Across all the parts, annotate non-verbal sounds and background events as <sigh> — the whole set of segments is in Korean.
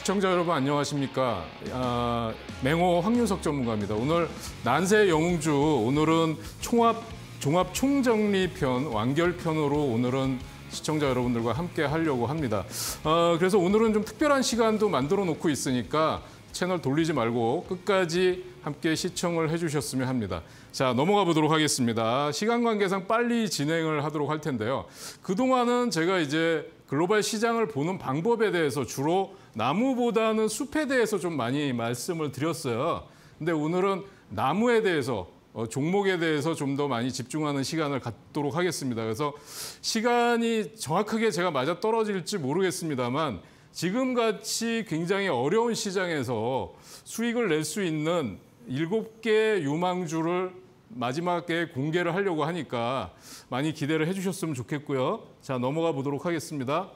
시청자 여러분 안녕하십니까. 아, 맹호 황윤석 전문가입니다. 오늘 난세 영웅주 오늘은 총합 종합 총정리편 완결편으로 오늘은 시청자 여러분들과 함께 하려고 합니다. 아, 그래서 오늘은 좀 특별한 시간도 만들어 놓고 있으니까 채널 돌리지 말고 끝까지 함께 시청을 해주셨으면 합니다. 자, 넘어가 보도록 하겠습니다. 시간 관계상 빨리 진행을 하도록 할 텐데요. 그동안은 제가 이제 글로벌 시장을 보는 방법에 대해서 주로 나무보다는 숲에 대해서 좀 많이 말씀을 드렸어요. 근데 오늘은 나무에 대해서 어, 종목에 대해서 좀 더 많이 집중하는 시간을 갖도록 하겠습니다. 그래서 시간이 정확하게 제가 맞아 떨어질지 모르겠습니다만 지금같이 굉장히 어려운 시장에서 수익을 낼 수 있는 7개 유망주를 마지막에 공개를 하려고 하니까 많이 기대를 해주셨으면 좋겠고요. 자, 넘어가 보도록 하겠습니다.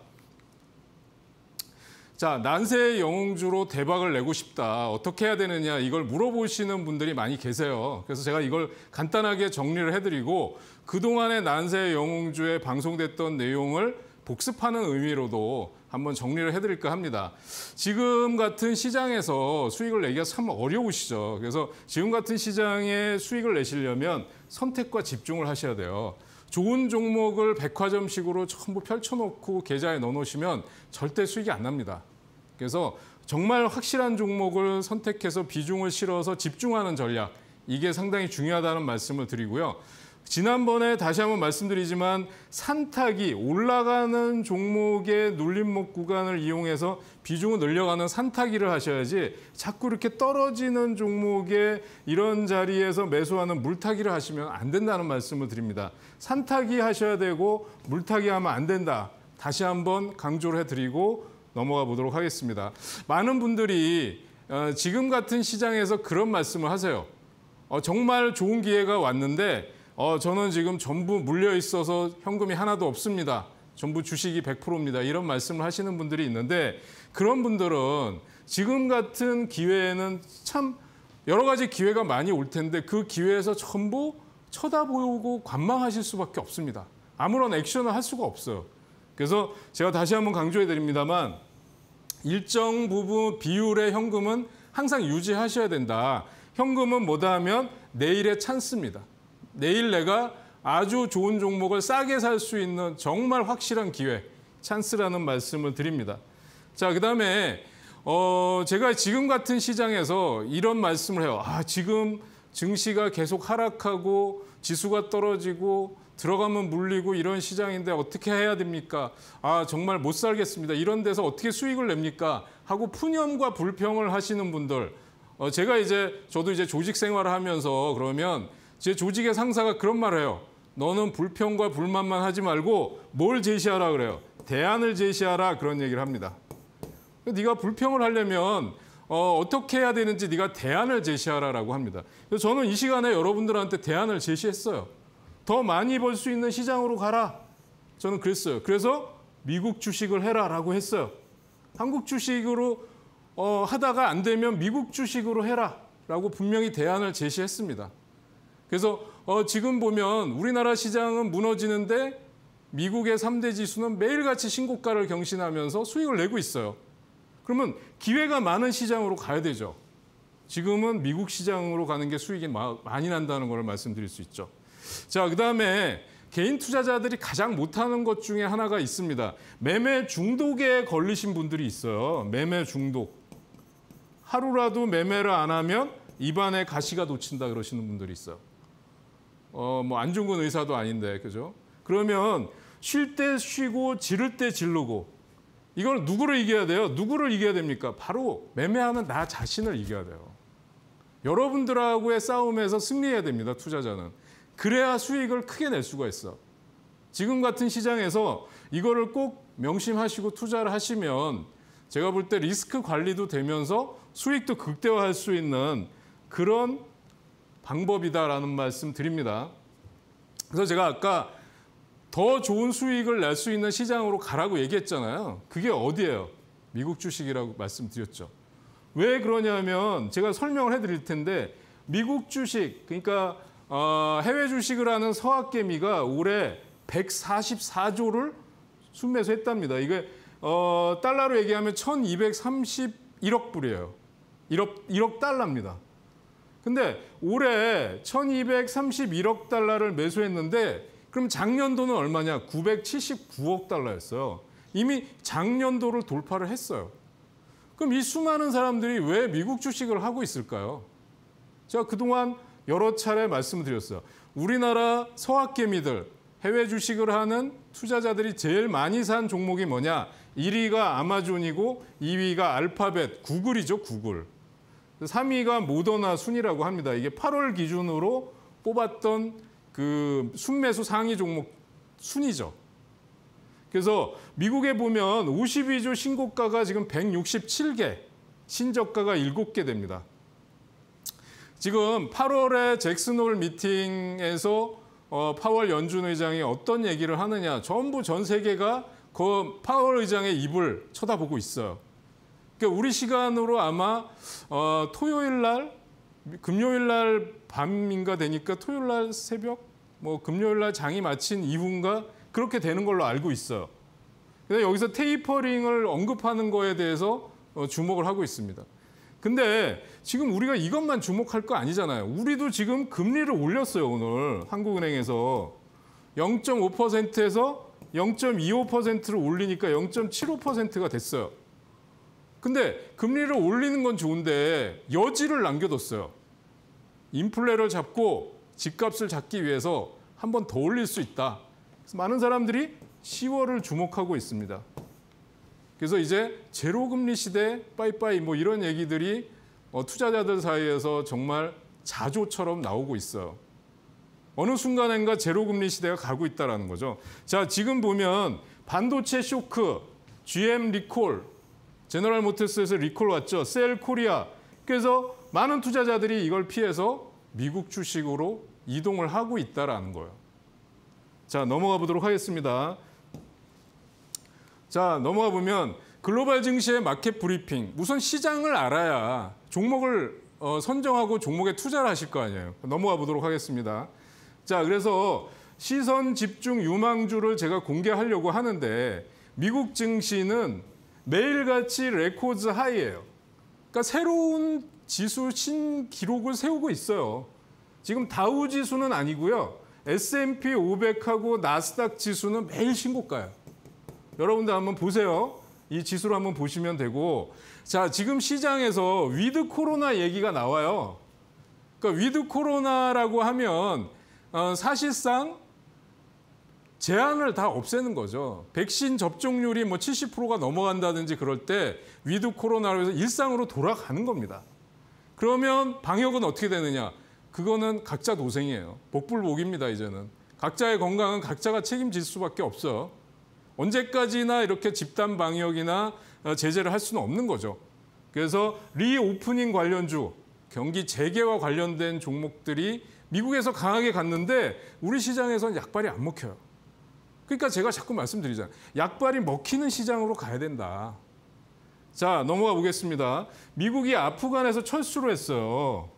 자, 난세의 영웅주로 대박을 내고 싶다. 어떻게 해야 되느냐 이걸 물어보시는 분들이 많이 계세요. 그래서 제가 이걸 간단하게 정리를 해드리고 그동안의 난세의 영웅주에 방송됐던 내용을 복습하는 의미로도 한번 정리를 해드릴까 합니다. 지금 같은 시장에서 수익을 내기가 참 어려우시죠. 그래서 지금 같은 시장에 수익을 내시려면 선택과 집중을 하셔야 돼요. 좋은 종목을 백화점식으로 전부 펼쳐놓고 계좌에 넣어놓으시면 절대 수익이 안 납니다. 그래서 정말 확실한 종목을 선택해서 비중을 실어서 집중하는 전략, 이게 상당히 중요하다는 말씀을 드리고요. 지난번에 다시 한번 말씀드리지만 산타기 올라가는 종목의 눌림목 구간을 이용해서 비중을 늘려가는 산타기를 하셔야지 자꾸 이렇게 떨어지는 종목의 이런 자리에서 매수하는 물타기를 하시면 안 된다는 말씀을 드립니다. 산타기 하셔야 되고 물타기 하면 안 된다. 다시 한번 강조를 해드리고 넘어가 보도록 하겠습니다. 많은 분들이 어, 지금 같은 시장에서 그런 말씀을 하세요. 어, 정말 좋은 기회가 왔는데 어, 저는 지금 전부 물려 있어서 현금이 하나도 없습니다. 전부 주식이 100%입니다. 이런 말씀을 하시는 분들이 있는데 그런 분들은 지금 같은 기회에는 참 여러 가지 기회가 많이 올 텐데 그 기회에서 전부 쳐다보고 관망하실 수밖에 없습니다. 아무런 액션을 할 수가 없어요. 그래서 제가 다시 한번 강조해 드립니다만 일정 부분 비율의 현금은 항상 유지하셔야 된다. 현금은 뭐다 하면 내일의 찬스입니다. 내일 내가 아주 좋은 종목을 싸게 살 수 있는 정말 확실한 기회, 찬스라는 말씀을 드립니다. 자, 그다음에 어, 제가 지금 같은 시장에서 이런 말씀을 해요. 아, 지금 증시가 계속 하락하고 지수가 떨어지고 들어가면 물리고 이런 시장인데 어떻게 해야 됩니까? 아, 정말 못 살겠습니다. 이런 데서 어떻게 수익을 냅니까? 하고 푸념과 불평을 하시는 분들. 어, 제가 이제 저도 이제 조직 생활을 하면서 그러면 제 조직의 상사가 그런 말을 해요. 너는 불평과 불만만 하지 말고 뭘 제시하라 그래요. 대안을 제시하라 그런 얘기를 합니다. 네가 불평을 하려면 어, 어떻게 해야 되는지 네가 대안을 제시하라라고 합니다. 그래서 저는 이 시간에 여러분들한테 대안을 제시했어요. 더 많이 벌 수 있는 시장으로 가라. 저는 그랬어요. 그래서 미국 주식을 해라라고 했어요. 한국 주식으로 어, 하다가 안 되면 미국 주식으로 해라라고 분명히 대안을 제시했습니다. 그래서 어, 지금 보면 우리나라 시장은 무너지는데 미국의 3대 지수는 매일같이 신고가를 경신하면서 수익을 내고 있어요. 그러면 기회가 많은 시장으로 가야 되죠. 지금은 미국 시장으로 가는 게 수익이 많이 난다는 걸 말씀드릴 수 있죠. 자, 그다음에 개인 투자자들이 가장 못하는 것 중에 하나가 있습니다. 매매 중독에 걸리신 분들이 있어요. 매매 중독. 하루라도 매매를 안 하면 입안에 가시가 돋친다 그러시는 분들이 있어요. 어, 뭐 안중근 의사도 아닌데, 그죠? 그러면 쉴 때 쉬고 지를 때 지르고 이걸 누구를 이겨야 돼요? 누구를 이겨야 됩니까? 바로 매매하는 나 자신을 이겨야 돼요. 여러분들하고의 싸움에서 승리해야 됩니다, 투자자는. 그래야 수익을 크게 낼 수가 있어. 지금 같은 시장에서 이거를 꼭 명심하시고 투자를 하시면 제가 볼 때 리스크 관리도 되면서 수익도 극대화할 수 있는 그런 방법이다라는 말씀 드립니다. 그래서 제가 아까 더 좋은 수익을 낼 수 있는 시장으로 가라고 얘기했잖아요. 그게 어디예요? 미국 주식이라고 말씀드렸죠. 왜 그러냐면 제가 설명을 해드릴 텐데 미국 주식, 그러니까 어, 해외 주식을 하는 서학개미가 올해 144조를 순매수했답니다. 이게 어, 달러로 얘기하면 1,231억 불이에요. 1억, 1억 달러입니다. 근데 올해 1,231억 달러를 매수했는데 그럼 작년도는 얼마냐? 979억 달러였어요. 이미 작년도를 돌파를 했어요. 그럼 이 수많은 사람들이 왜 미국 주식을 하고 있을까요? 제가 그동안 여러 차례 말씀드렸어요. 우리나라 서학개미들, 해외 주식을 하는 투자자들이 제일 많이 산 종목이 뭐냐? 1위가 아마존이고 2위가 알파벳, 구글이죠, 구글. 3위가 모더나 순이라고 합니다. 이게 8월 기준으로 뽑았던 그 순매수 상위 종목 순이죠. 그래서 미국에 보면 5 2조 신고가가 지금 167개, 신저가가 7개 됩니다. 지금 8월에 잭슨홀 미팅에서 어, 파월 연준 의장이 어떤 얘기를 하느냐 전부 전 세계가 그 파월 의장의 입을 쳐다보고 있어요. 그러니까 우리 시간으로 아마 어, 토요일 날, 금요일 날 밤인가 되니까 토요일 날 새벽, 뭐 금요일 날 장이 마친 이후인가 그렇게 되는 걸로 알고 있어요. 근데 여기서 테이퍼링을 언급하는 거에 대해서 어, 주목을 하고 있습니다. 근데 지금 우리가 이것만 주목할 거 아니잖아요. 우리도 지금 금리를 올렸어요, 오늘. 한국은행에서. 0.5%에서 0.25%를 올리니까 0.75%가 됐어요. 근데 금리를 올리는 건 좋은데 여지를 남겨뒀어요. 인플레를 잡고 집값을 잡기 위해서 한 번 더 올릴 수 있다. 그래서 많은 사람들이 10월을 주목하고 있습니다. 그래서 이제 제로금리 시대 빠이빠이 뭐 이런 얘기들이 어, 투자자들 사이에서 정말 자조처럼 나오고 있어요. 어느 순간인가 제로금리 시대가 가고 있다는 거죠. 자, 지금 보면 반도체 쇼크, GM 리콜, 제너럴 모터스에서 리콜 왔죠. 셀 코리아. 그래서 많은 투자자들이 이걸 피해서 미국 주식으로 이동을 하고 있다는 거예요. 자, 넘어가 보도록 하겠습니다. 자, 넘어가 보면 글로벌 증시의 마켓 브리핑. 우선 시장을 알아야 종목을 어, 선정하고 종목에 투자를 하실 거 아니에요. 넘어가 보도록 하겠습니다. 자, 그래서 시선 집중 유망주를 제가 공개하려고 하는데 미국 증시는 매일같이 레코드 하이예요. 그러니까 새로운 지수 신기록을 세우고 있어요. 지금 다우 지수는 아니고요. S&P 500하고 나스닥 지수는 매일 신고가예요. 여러분들 한번 보세요. 이 지수를 한번 보시면 되고 자 지금 시장에서 위드 코로나 얘기가 나와요. 그러니까 위드 코로나라고 하면 어, 사실상 제한을 다 없애는 거죠. 백신 접종률이 뭐 70%가 넘어간다든지 그럴 때 위드 코로나로 해서 일상으로 돌아가는 겁니다. 그러면 방역은 어떻게 되느냐? 그거는 각자 도생이에요. 복불복입니다, 이제는. 각자의 건강은 각자가 책임질 수밖에 없어요. 언제까지나 이렇게 집단 방역이나 어, 제재를 할 수는 없는 거죠. 그래서 리오프닝 관련주, 경기 재개와 관련된 종목들이 미국에서 강하게 갔는데 우리 시장에서는 약발이 안 먹혀요. 그러니까 제가 자꾸 말씀드리잖아요. 약발이 먹히는 시장으로 가야 된다. 자, 넘어가 보겠습니다. 미국이 아프간에서 철수를 했어요.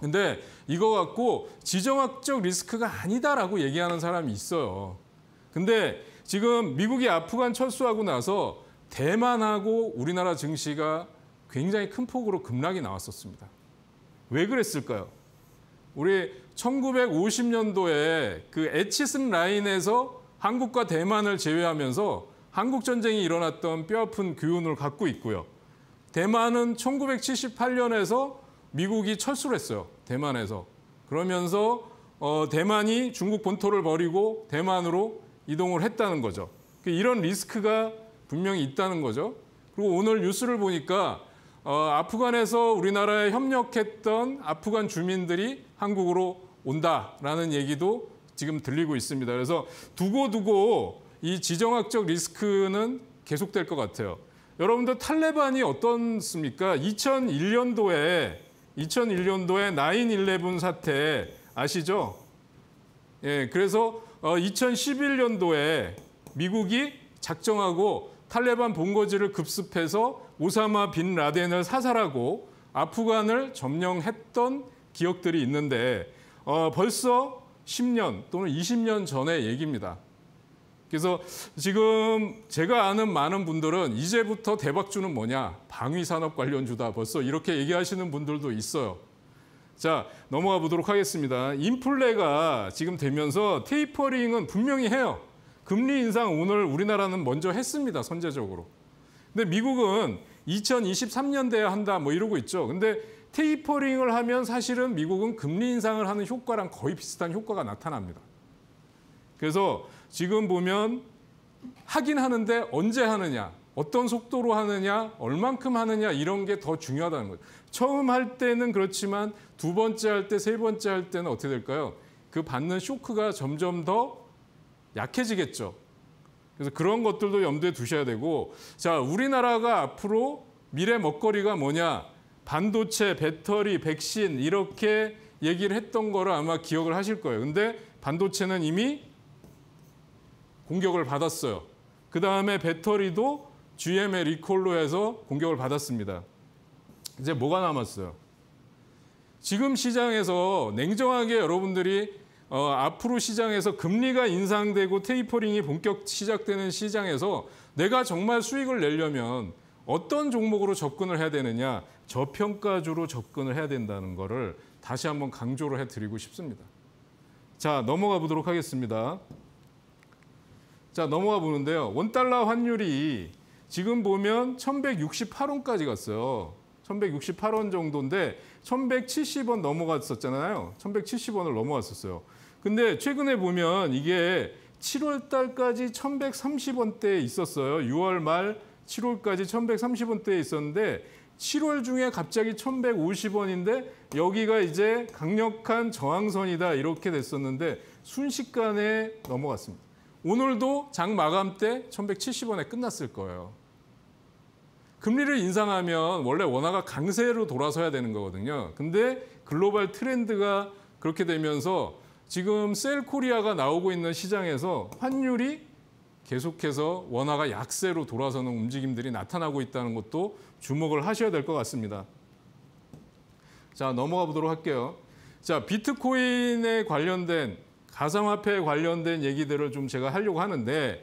근데 이거 갖고 지정학적 리스크가 아니다라고 얘기하는 사람이 있어요. 근데 지금 미국이 아프간 철수하고 나서 대만하고 우리나라 증시가 굉장히 큰 폭으로 급락이 나왔었습니다. 왜 그랬을까요? 우리 1950년도에 그 에치슨 라인에서 한국과 대만을 제외하면서 한국 전쟁이 일어났던 뼈아픈 교훈을 갖고 있고요. 대만은 1978년에서 미국이 철수를 했어요. 대만에서. 그러면서 어, 대만이 중국 본토를 버리고 대만으로 이동을 했다는 거죠. 그 이런 리스크가 분명히 있다는 거죠. 그리고 오늘 뉴스를 보니까 어, 아프간에서 우리나라에 협력했던 아프간 주민들이 한국으로 온다라는 얘기도 지금 들리고 있습니다. 그래서 두고두고 이 지정학적 리스크는 계속될 것 같아요. 여러분들 탈레반이 어떻습니까? 2001년도에 2001년도에 9/11 사태 아시죠? 예, 그래서 어, 2011년도에 미국이 작정하고 탈레반 본거지를 급습해서 오사마 빈 라덴을 사살하고 아프간을 점령했던 기억들이 있는데 어, 벌써 10년 또는 20년 전의 얘기입니다. 그래서 지금 제가 아는 많은 분들은 이제부터 대박주는 뭐냐 방위산업 관련주다 벌써 이렇게 얘기하시는 분들도 있어요. 자, 넘어가 보도록 하겠습니다. 인플레가 지금 되면서 테이퍼링은 분명히 해요. 금리 인상 오늘 우리나라는 먼저 했습니다, 선제적으로. 근데 미국은 2023년 돼야 한다 뭐 이러고 있죠. 근데 테이퍼링을 하면 사실은 미국은 금리 인상을 하는 효과랑 거의 비슷한 효과가 나타납니다. 그래서 지금 보면 하긴 하는데 언제 하느냐, 어떤 속도로 하느냐, 얼만큼 하느냐 이런 게 더 중요하다는 거죠. 처음 할 때는 그렇지만 두 번째 할 때, 세 번째 할 때는 어떻게 될까요? 그 받는 쇼크가 점점 더 약해지겠죠. 그래서 그런 것들도 염두에 두셔야 되고 자 우리나라가 앞으로 미래 먹거리가 뭐냐 반도체, 배터리, 백신 이렇게 얘기를 했던 거를 아마 기억을 하실 거예요. 근데 반도체는 이미 공격을 받았어요. 그다음에 배터리도 GM의 리콜로 해서 공격을 받았습니다. 이제 뭐가 남았어요? 지금 시장에서 냉정하게 여러분들이 어, 앞으로 시장에서 금리가 인상되고 테이퍼링이 본격 시작되는 시장에서 내가 정말 수익을 내려면 어떤 종목으로 접근을 해야 되느냐 저평가주로 접근을 해야 된다는 것을 다시 한번 강조를 해드리고 싶습니다. 자 넘어가 보도록 하겠습니다. 자 넘어가 보는데요. 원달러 환율이 지금 보면 1168원까지 갔어요. 1168원 정도인데 1170원 넘어갔었잖아요. 1170원을 넘어갔었어요. 근데 최근에 보면 이게 7월 달까지 1130원대에 있었어요. 6월 말 7월까지 1130원대에 있었는데 7월 중에 갑자기 1150원인데 여기가 이제 강력한 저항선이다 이렇게 됐었는데 순식간에 넘어갔습니다. 오늘도 장 마감 때 1170원에 끝났을 거예요. 금리를 인상하면 원래 원화가 강세로 돌아서야 되는 거거든요. 근데 글로벌 트렌드가 그렇게 되면서 지금 셀코리아가 나오고 있는 시장에서 환율이 계속해서 원화가 약세로 돌아서는 움직임들이 나타나고 있다는 것도 주목을 하셔야 될 것 같습니다. 자, 넘어가 보도록 할게요. 자, 비트코인에 관련된 가상화폐에 관련된 얘기들을 좀 제가 하려고 하는데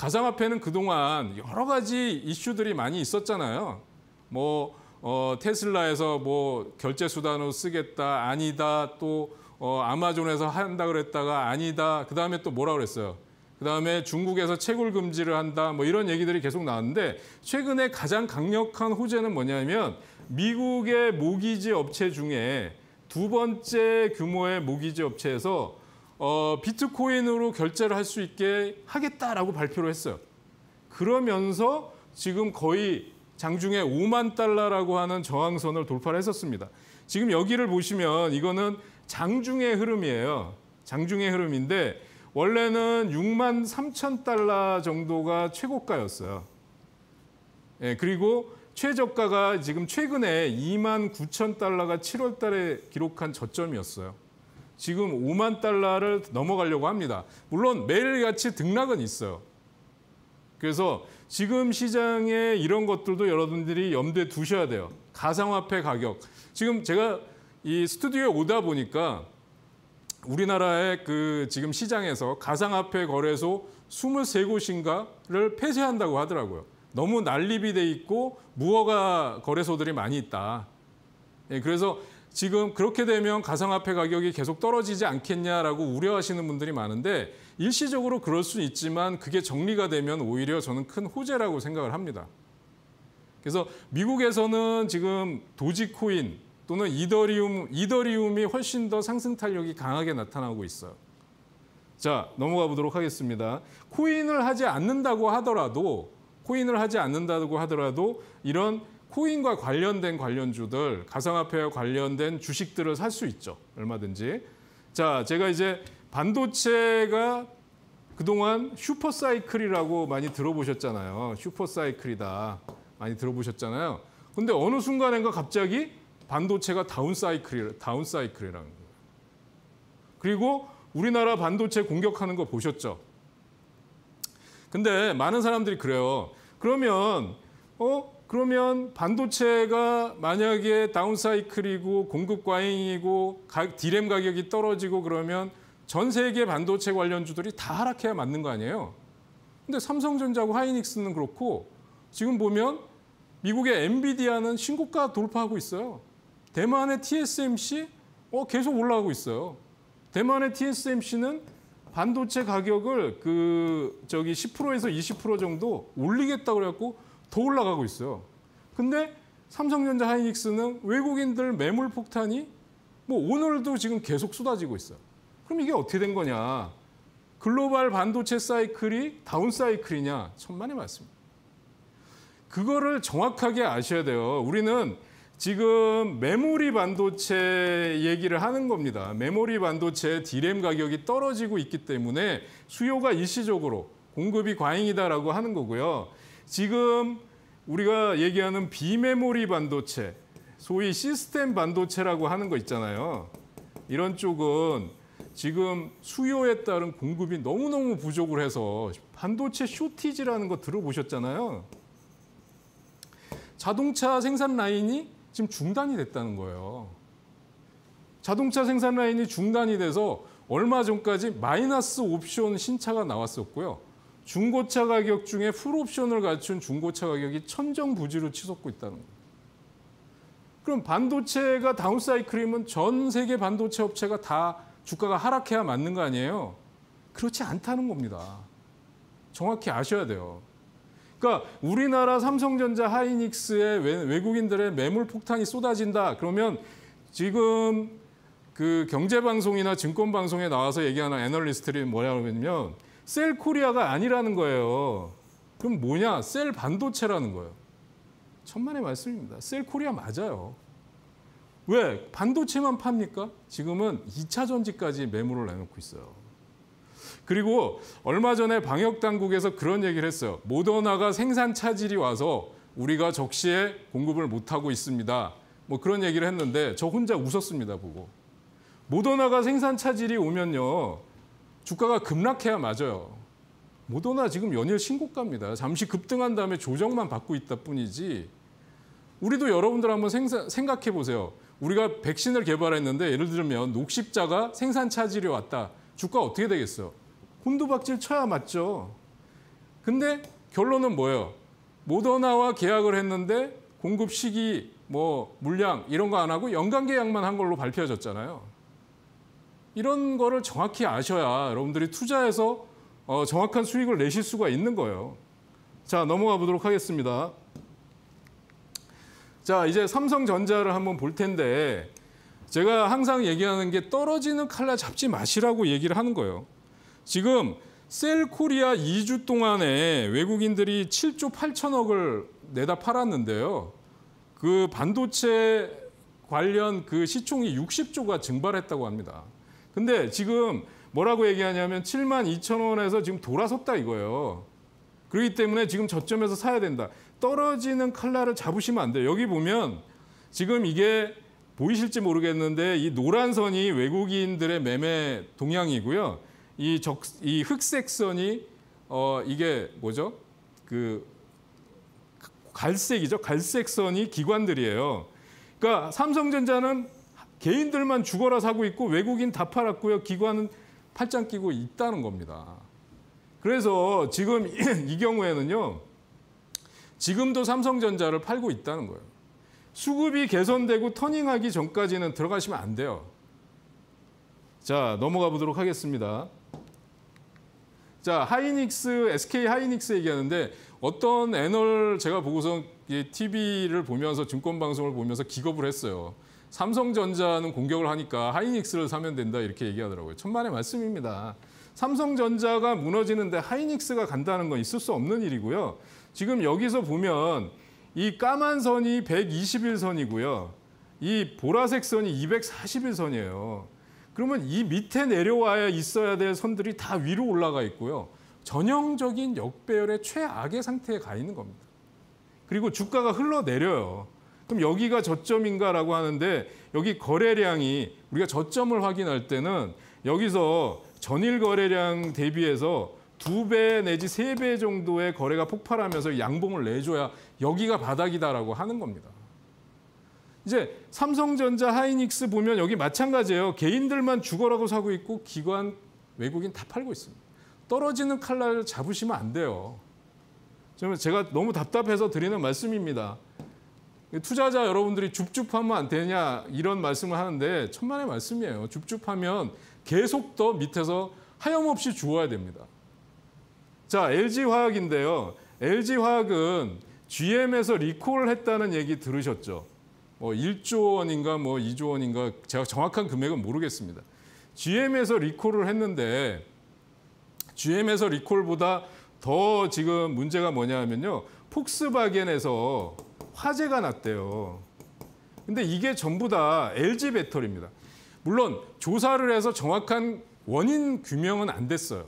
가상화폐는 그동안 여러 가지 이슈들이 많이 있었잖아요. 뭐 어, 테슬라에서 뭐 결제 수단으로 쓰겠다 아니다 또 어, 아마존에서 한다 그랬다가 아니다 그 다음에 또 뭐라 그랬어요. 그 다음에 중국에서 채굴 금지를 한다 뭐 이런 얘기들이 계속 나왔는데 최근에 가장 강력한 호재는 뭐냐면 미국의 모기지 업체 중에 두 번째 규모의 모기지 업체에서 어, 비트코인으로 결제를 할 수 있게 하겠다라고 발표를 했어요. 그러면서 지금 거의 장중에 5만 달러라고 하는 저항선을 돌파를 했었습니다. 지금 여기를 보시면 이거는 장중의 흐름이에요. 장중의 흐름인데 원래는 6만 3천 달러 정도가 최고가였어요. 예, 그리고 최저가가 지금 최근에 2만 9천 달러가 7월 달에 기록한 저점이었어요. 지금 5만 달러를 넘어가려고 합니다. 물론 매일같이 등락은 있어요. 그래서 지금 시장에 이런 것들도 여러분들이 염두에 두셔야 돼요. 가상화폐 가격. 지금 제가 이 스튜디오에 오다 보니까 우리나라의 그 지금 시장에서 가상화폐 거래소 23곳인가를 폐쇄한다고 하더라고요. 너무 난립이 돼 있고 무허가 거래소들이 많이 있다. 예, 그래서 지금 그렇게 되면 가상화폐 가격이 계속 떨어지지 않겠냐라고 우려하시는 분들이 많은데 일시적으로 그럴 수 있지만 그게 정리가 되면 오히려 저는 큰 호재라고 생각을 합니다. 그래서 미국에서는 지금 도지코인 또는 이더리움, 이더리움이 훨씬 더 상승 탄력이 강하게 나타나고 있어요. 자, 넘어가 보도록 하겠습니다. 코인을 하지 않는다고 하더라도 코인을 하지 않는다고 하더라도 이런 코인과 관련된 관련주들, 가상화폐와 관련된 주식들을 살 수 있죠. 얼마든지. 자, 제가 이제 반도체가 그동안 슈퍼사이클이라고 많이 들어보셨잖아요. 슈퍼사이클이다. 많이 들어보셨잖아요. 근데 어느 순간인가 갑자기 반도체가 다운사이클이, 다운사이클이라는 거예요. 그리고 우리나라 반도체 공격하는 거 보셨죠? 근데 많은 사람들이 그래요. 그러면 어 그러면 반도체가 만약에 다운사이클이고 공급 과잉이고 디램 가격이 떨어지고 그러면 전 세계 반도체 관련주들이 다 하락해야 맞는 거 아니에요. 근데 삼성전자고 하이닉스는 그렇고 지금 보면 미국의 엔비디아는 신고가 돌파하고 있어요. 대만의 TSMC 어 계속 올라가고 있어요. 대만의 TSMC는 반도체 가격을 그 저기 10%에서 20% 정도 올리겠다 고 그래갖고 더 올라가고 있어요. 근데 삼성전자 하이닉스는 외국인들 매물 폭탄이 뭐 오늘도 지금 계속 쏟아지고 있어요. 그럼 이게 어떻게 된 거냐? 글로벌 반도체 사이클이 다운 사이클이냐? 천만의 말씀입니다. 그거를 정확하게 아셔야 돼요. 우리는 지금 메모리 반도체 얘기를 하는 겁니다. 메모리 반도체 디램 가격이 떨어지고 있기 때문에 수요가 일시적으로 공급이 과잉이다라고 하는 거고요. 지금 우리가 얘기하는 비메모리 반도체, 소위 시스템 반도체라고 하는 거 있잖아요. 이런 쪽은 지금 수요에 따른 공급이 너무너무 부족을 해서 반도체 쇼티지라는 거 들어보셨잖아요. 자동차 생산 라인이 지금 중단이 됐다는 거예요. 자동차 생산 라인이 중단이 돼서 얼마 전까지 마이너스 옵션 신차가 나왔었고요. 중고차 가격 중에 풀옵션을 갖춘 중고차 가격이 천정부지로 치솟고 있다는 거예요. 그럼 반도체가 다운사이클이면 전 세계 반도체 업체가 다 주가가 하락해야 맞는 거 아니에요? 그렇지 않다는 겁니다. 정확히 아셔야 돼요. 그러니까 우리나라 삼성전자 하이닉스에 외국인들의 매물 폭탄이 쏟아진다. 그러면 지금 그 경제방송이나 증권방송에 나와서 얘기하는 애널리스트들이 뭐냐 그러 셀 코리아가 아니라는 거예요. 그럼 뭐냐? 셀 반도체라는 거예요. 천만의 말씀입니다. 셀 코리아 맞아요. 왜? 반도체만 팝니까? 지금은 2차 전지까지 매물을 내놓고 있어요. 그리고 얼마 전에 방역당국에서 그런 얘기를 했어요. 모더나가 생산 차질이 와서 우리가 적시에 공급을 못하고 있습니다. 뭐 그런 얘기를 했는데 저 혼자 웃었습니다, 보고. 모더나가 생산 차질이 오면요. 주가가 급락해야 맞아요. 모더나 지금 연일 신고가입니다. 잠시 급등한 다음에 조정만 받고 있다 뿐이지 우리도 여러분들 한번 생각해 보세요. 우리가 백신을 개발했는데 예를 들면 녹십자가 생산 차질이 왔다. 주가 어떻게 되겠어? 곤두박질 쳐야 맞죠. 근데 결론은 뭐예요? 모더나와 계약을 했는데 공급 시기, 뭐 물량 이런 거 안 하고 연간 계약만 한 걸로 발표해졌잖아요. 이런 거를 정확히 아셔야 여러분들이 투자해서 어, 정확한 수익을 내실 수가 있는 거예요. 자, 넘어가 보도록 하겠습니다. 자, 이제 삼성전자를 한번 볼 텐데 제가 항상 얘기하는 게 떨어지는 칼라 잡지 마시라고 얘기를 하는 거예요. 지금 셀코리아 2주 동안에 외국인들이 7조 8천억을 내다 팔았는데요. 그 반도체 관련 그 시총이 60조가 증발했다고 합니다. 근데 지금 뭐라고 얘기하냐면 7만 2천 원에서 지금 돌아섰다 이거예요. 그렇기 때문에 지금 저점에서 사야 된다. 떨어지는 칼날을 잡으시면 안 돼요. 여기 보면 지금 이게 보이실지 모르겠는데 이 노란 선이 외국인들의 매매 동향이고요. 이, 적, 이 흑색 선이 어, 이게 뭐죠? 그 갈색이죠. 갈색 선이 기관들이에요. 그러니까 삼성전자는 개인들만 죽어라 사고 있고 외국인 다 팔았고요. 기관은 팔짱 끼고 있다는 겁니다. 그래서 지금 <clears throat> 이 경우에는요. 지금도 삼성전자를 팔고 있다는 거예요. 수급이 개선되고 터닝하기 전까지는 들어가시면 안 돼요. 자, 넘어가 보도록 하겠습니다. 자, 하이닉스, SK 하이닉스 얘기하는데 어떤 애널 제가 보고서 TV를 보면서 증권 방송을 보면서 기겁을 했어요. 삼성전자는 공격을 하니까 하이닉스를 사면 된다 이렇게 얘기하더라고요. 천만의 말씀입니다. 삼성전자가 무너지는데 하이닉스가 간다는 건 있을 수 없는 일이고요. 지금 여기서 보면 이 까만 선이 121선이고요. 이 보라색 선이 241선이에요. 그러면 이 밑에 내려와야 있어야 될 선들이 다 위로 올라가 있고요. 전형적인 역배열의 최악의 상태에 가 있는 겁니다. 그리고 주가가 흘러내려요. 그럼 여기가 저점인가라고 하는데 여기 거래량이 우리가 저점을 확인할 때는 여기서 전일 거래량 대비해서 두 배 내지 세 배 정도의 거래가 폭발하면서 양봉을 내줘야 여기가 바닥이다라고 하는 겁니다. 이제 삼성전자, 하이닉스 보면 여기 마찬가지예요. 개인들만 죽어라고 사고 있고 기관, 외국인 다 팔고 있습니다. 떨어지는 칼날 잡으시면 안 돼요. 제가 너무 답답해서 드리는 말씀입니다. 투자자 여러분들이 줍줍하면 안 되냐 이런 말씀을 하는데 천만의 말씀이에요. 줍줍하면 계속 더 밑에서 하염없이 주어야 됩니다. 자, LG화학인데요. LG화학은 GM에서 리콜 했다는 얘기 들으셨죠? 뭐 1조 원인가 뭐 2조 원인가 제가 정확한 금액은 모르겠습니다. GM에서 리콜을 했는데 GM에서 리콜보다 더 지금 문제가 뭐냐 하면요. 폭스바겐에서 화재가 났대요. 근데 이게 전부 다 LG 배터리입니다. 물론 조사를 해서 정확한 원인 규명은 안 됐어요.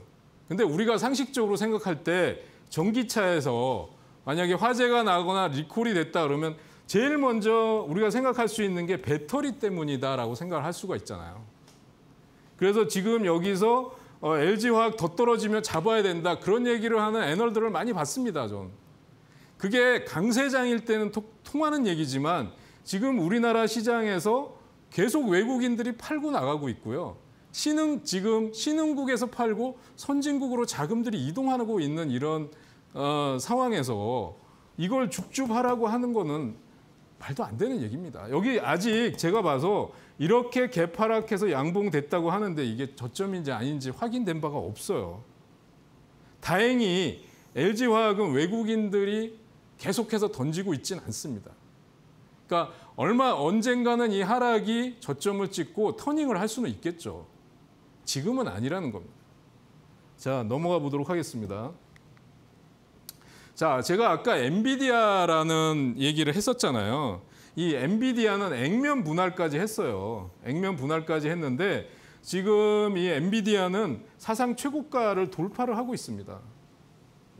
근데 우리가 상식적으로 생각할 때 전기차에서 만약에 화재가 나거나 리콜이 됐다 그러면 제일 먼저 우리가 생각할 수 있는 게 배터리 때문이다라고 생각을 할 수가 있잖아요. 그래서 지금 여기서 어, LG화학 더 떨어지면 잡아야 된다 그런 얘기를 하는 애널들을 많이 봤습니다. 전. 그게 강세장일 때는 통하는 얘기지만 지금 우리나라 시장에서 계속 외국인들이 팔고 나가고 있고요. 신흥 지금 신흥국에서 팔고 선진국으로 자금들이 이동하고 있는 이런 어, 상황에서 이걸 죽줍하라고 하는 거는 말도 안 되는 얘기입니다. 여기 아직 제가 봐서 이렇게 개파락해서 양봉됐다고 하는데 이게 저점인지 아닌지 확인된 바가 없어요. 다행히 LG화학은 외국인들이 계속해서 던지고 있지는 않습니다. 그러니까 얼마 언젠가는 이 하락이 저점을 찍고 터닝을 할 수는 있겠죠. 지금은 아니라는 겁니다. 자, 넘어가 보도록 하겠습니다. 자, 제가 아까 엔비디아라는 얘기를 했었잖아요. 이 엔비디아는 액면 분할까지 했어요. 액면 분할까지 했는데 지금 이 엔비디아는 사상 최고가를 돌파를 하고 있습니다.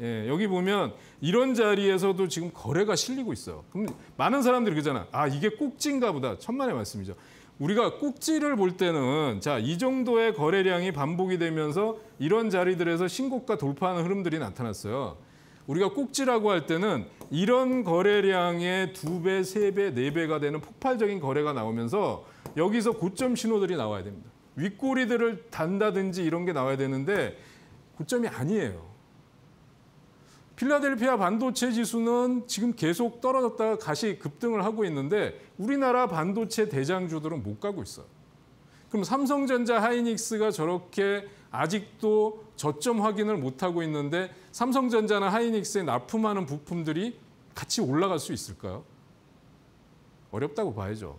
예, 여기 보면 이런 자리에서도 지금 거래가 실리고 있어 그럼 많은 사람들이 그러잖아. 아, 이게 꼭지인가 보다. 천만의 말씀이죠. 우리가 꼭지를 볼 때는 자, 이 정도의 거래량이 반복이 되면서 이런 자리들에서 신고가 돌파하는 흐름들이 나타났어요. 우리가 꼭지라고 할 때는 이런 거래량의 두배세배네배가 되는 폭발적인 거래가 나오면서 여기서 고점 신호들이 나와야 됩니다. 윗꼬리들을 단다든지 이런 게 나와야 되는데 고점이 아니에요. 필라델피아 반도체 지수는 지금 계속 떨어졌다가 다시 급등을 하고 있는데 우리나라 반도체 대장주들은 못 가고 있어요. 그럼 삼성전자 하이닉스가 저렇게 아직도 저점 확인을 못하고 있는데 삼성전자나 하이닉스에 납품하는 부품들이 같이 올라갈 수 있을까요? 어렵다고 봐야죠.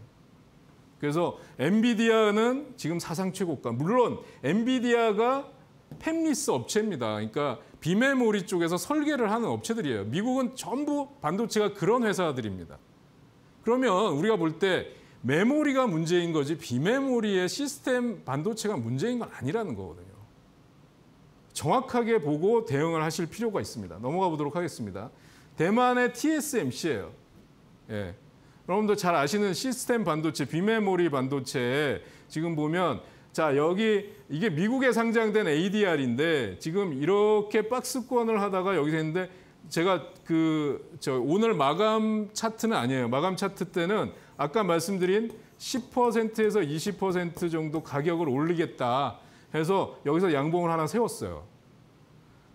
그래서 엔비디아는 지금 사상 최고가. 물론 엔비디아가 팹리스 업체입니다. 그러니까 비메모리 쪽에서 설계를 하는 업체들이에요. 미국은 전부 반도체가 그런 회사들입니다. 그러면 우리가 볼 때 메모리가 문제인 거지 비메모리의 시스템 반도체가 문제인 건 아니라는 거거든요. 정확하게 보고 대응을 하실 필요가 있습니다. 넘어가 보도록 하겠습니다. 대만의 TSMC예요. 예. 여러분도 잘 아시는 시스템 반도체, 비메모리 반도체에 지금 보면 자 여기 이게 미국에 상장된 ADR인데 지금 이렇게 박스권을 하다가 여기서 했는데 제가 그 저 오늘 마감 차트는 아니에요. 마감 차트 때는 아까 말씀드린 10%에서 20% 정도 가격을 올리겠다 해서 여기서 양봉을 하나 세웠어요.